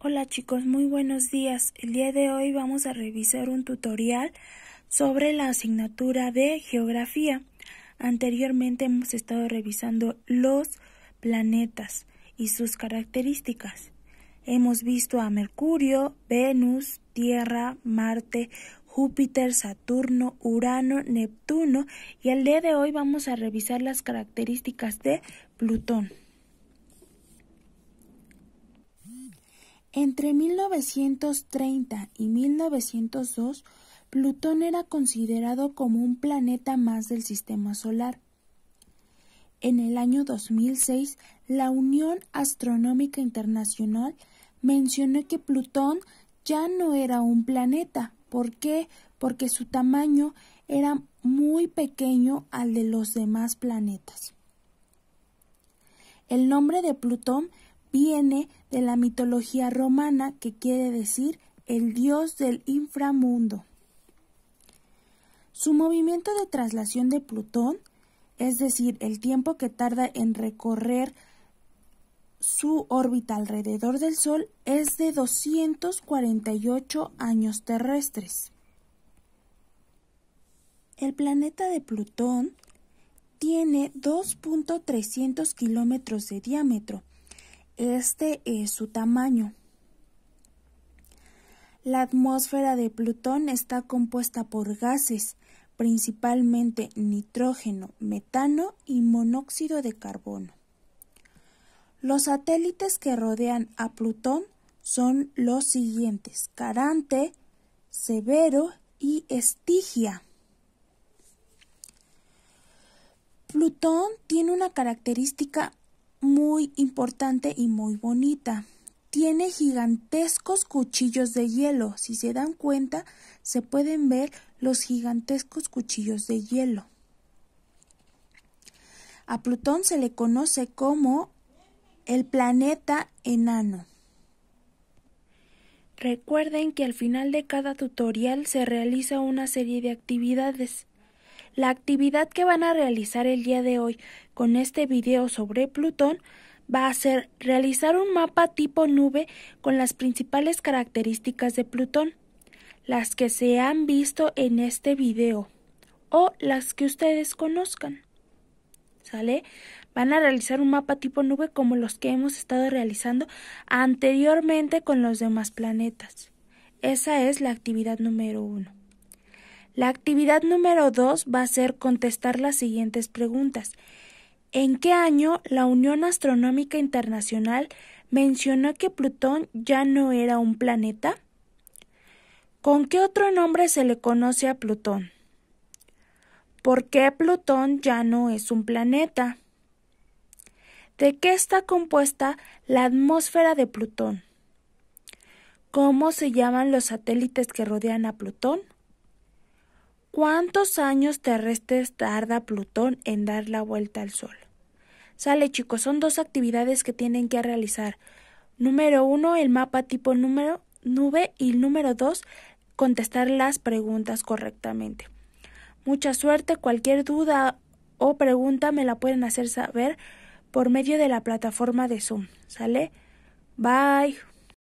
Hola chicos, muy buenos días. El día de hoy vamos a revisar un tutorial sobre la asignatura de Geografía. Anteriormente hemos estado revisando los planetas y sus características. Hemos visto a Mercurio, Venus, Tierra, Marte, Júpiter, Saturno, Urano, Neptuno y el día de hoy vamos a revisar las características de Plutón. Entre 1930 y 1902, Plutón era considerado como un planeta más del Sistema Solar. En el año 2006, la Unión Astronómica Internacional mencionó que Plutón ya no era un planeta. ¿Por qué? Porque su tamaño era muy pequeño al de los demás planetas. El nombre de Plutón viene de la mitología romana que quiere decir el dios del inframundo. Su movimiento de traslación de Plutón, es decir, el tiempo que tarda en recorrer su órbita alrededor del Sol, es de 248 años terrestres. El planeta de Plutón tiene 2.300 kilómetros de diámetro este es su tamaño. La atmósfera de Plutón está compuesta por gases, principalmente nitrógeno, metano y monóxido de carbono. Los satélites que rodean a Plutón son los siguientes: Carante, Severo y Estigia. Plutón tiene una característica muy importante y muy bonita. Tiene gigantescos cuchillos de hielo. Si se dan cuenta, se pueden ver los gigantescos cuchillos de hielo. A Plutón se le conoce como el planeta enano. Recuerden que al final de cada tutorial se realiza una serie de actividades. La actividad que van a realizar el día de hoy con este video sobre Plutón va a ser realizar un mapa tipo nube con las principales características de Plutón, las que se han visto en este video o las que ustedes conozcan. ¿Sale? Van a realizar un mapa tipo nube como los que hemos estado realizando anteriormente con los demás planetas. Esa es la actividad número uno. La actividad número 2 va a ser contestar las siguientes preguntas. ¿En qué año la Unión Astronómica Internacional mencionó que Plutón ya no era un planeta? ¿Con qué otro nombre se le conoce a Plutón? ¿Por qué Plutón ya no es un planeta? ¿De qué está compuesta la atmósfera de Plutón? ¿Cómo se llaman los satélites que rodean a Plutón? ¿Cuántos años terrestres tarda Plutón en dar la vuelta al Sol? Sale chicos, son dos actividades que tienen que realizar. Número uno, el mapa tipo número nube y número dos, contestar las preguntas correctamente. Mucha suerte, cualquier duda o pregunta me la pueden hacer saber por medio de la plataforma de Zoom. ¿Sale? Bye.